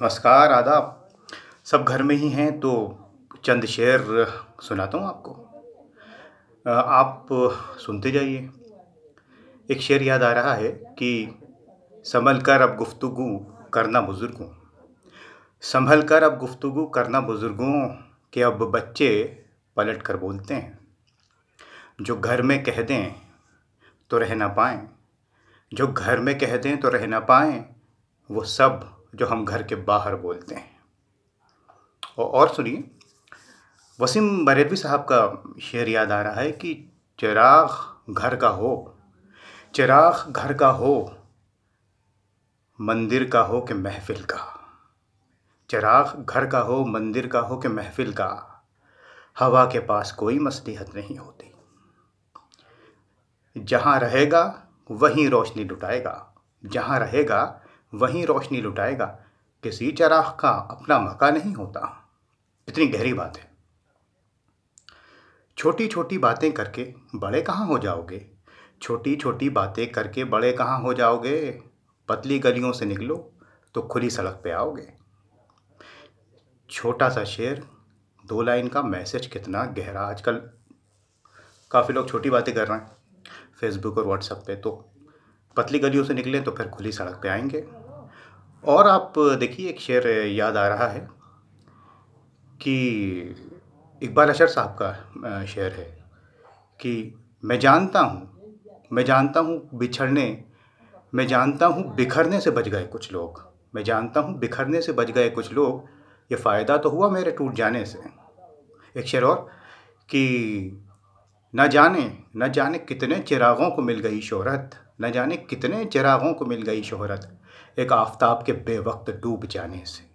नमस्कार आदाब सब घर में ही हैं तो चंद शेर सुनाता हूँ आपको आप सुनते जाइए एक शेर याद आ रहा है कि संभल कर अब गुफ्तगु करना बुज़ुर्गों संभल कर अब गुफ्तगु करना बुज़ुर्गों के अब बच्चे पलट कर बोलते हैं जो घर में कह दें तो रह ना पाएँ जो घर में कह दें तो रह ना पाएँ वो सब जो हम घर के बाहर बोलते हैं और सुनिए वसीम बरेदवी साहब का शेर याद आ रहा है कि चिराग घर का हो चिराग घर का हो मंदिर का हो कि महफिल का चिराग घर का हो मंदिर का हो कि महफिल का हवा के पास कोई मसलीहत नहीं होती जहाँ रहेगा वहीं रोशनी लुटाएगा जहाँ रहेगा वहीं रोशनी लुटाएगा किसी चराह का अपना मका नहीं होता इतनी गहरी बात है छोटी छोटी बातें करके बड़े कहाँ हो जाओगे छोटी छोटी बातें करके बड़े कहाँ हो जाओगे पतली गलियों से निकलो तो खुली सड़क पे आओगे छोटा सा शेर दो लाइन का मैसेज कितना गहरा आजकल काफ़ी लोग छोटी बातें कर रहे हैं फेसबुक और व्हाट्सएप पे तो पतली गलियों से निकलें तो फिर खुली सड़क पे आएंगे और आप देखिए एक शेर याद आ रहा है कि इकबाल अशर साहब का शेर है कि मैं जानता हूँ मैं जानता हूँ बिछड़ने मैं जानता हूँ बिखरने से बच गए कुछ लोग मैं जानता हूँ बिखरने से बच गए कुछ लोग ये फ़ायदा तो हुआ मेरे टूट जाने से एक शेर और कि न जाने न जाने कितने चिरागों को मिल गई शोहरत न जाने कितने चिरागों को मिल गई शोहरत एक आफ्ताब के बेवक्त डूब जाने से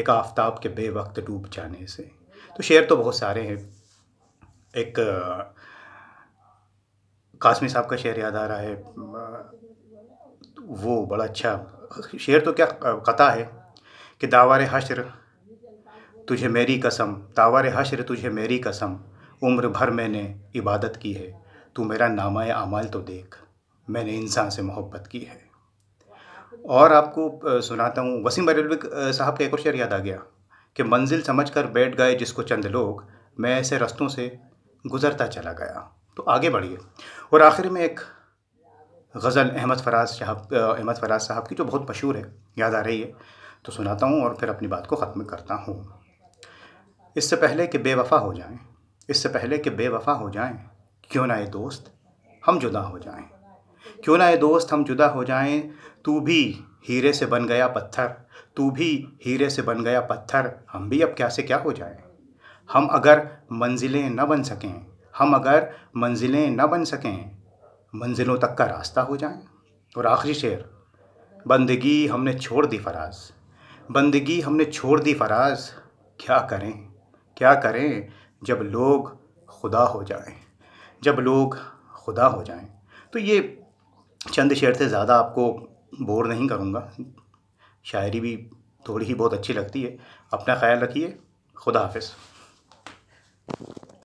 एक आफ्ताब के बेवक्त डूब जाने से तो शेर तो बहुत सारे हैं एक कासमी साहब का शेर याद आ रहा है वो बड़ा अच्छा शेर तो क्या कथा है कि दावार हशर तुझे मेरी कसम दावार हशर तुझे मेरी कसम उम्र भर मैंने इबादत की है तू मेरा नामा आमाल तो देख मैंने इंसान से मोहब्बत की है और आपको सुनाता हूँ वसीम बरेलवी साहब का एक और शेर याद आ गया कि मंजिल समझ कर बैठ गए जिसको चंद लोग मैं ऐसे रस्तों से गुज़रता चला गया तो आगे बढ़िए और आखिर में एक गज़ल अहमद फराज साहब अहमद फराज साहब की जो बहुत मशहूर है याद आ रही है तो सुनाता हूँ और फिर अपनी बात को ख़त्म करता हूँ इससे पहले कि बेवफा हो जाएं इससे पहले कि बेवफा हो जाएं क्यों ना ये दोस्त हम जुदा हो जाएं क्यों ना ये दोस्त हम जुदा हो जाएं तू भी हीरे से बन गया पत्थर तू भी हीरे से बन गया पत्थर हम भी अब क्या से क्या हो जाएं हम अगर मंजिलें न बन सकें हम अगर मंजिलें न बन सकें मंजिलों तक का रास्ता हो जाएं और आखिरी शेर बंदगी हमने छोड़ दी फराज बंदगी हमने छोड़ दी फराज क्या करें क्या करें जब लोग खुदा हो जाएं जब लोग खुदा हो जाएं तो ये चंद शेर से ज़्यादा आपको बोर नहीं करूँगा शायरी भी थोड़ी ही बहुत अच्छी लगती है अपना ख्याल रखिए खुदा हाफिज़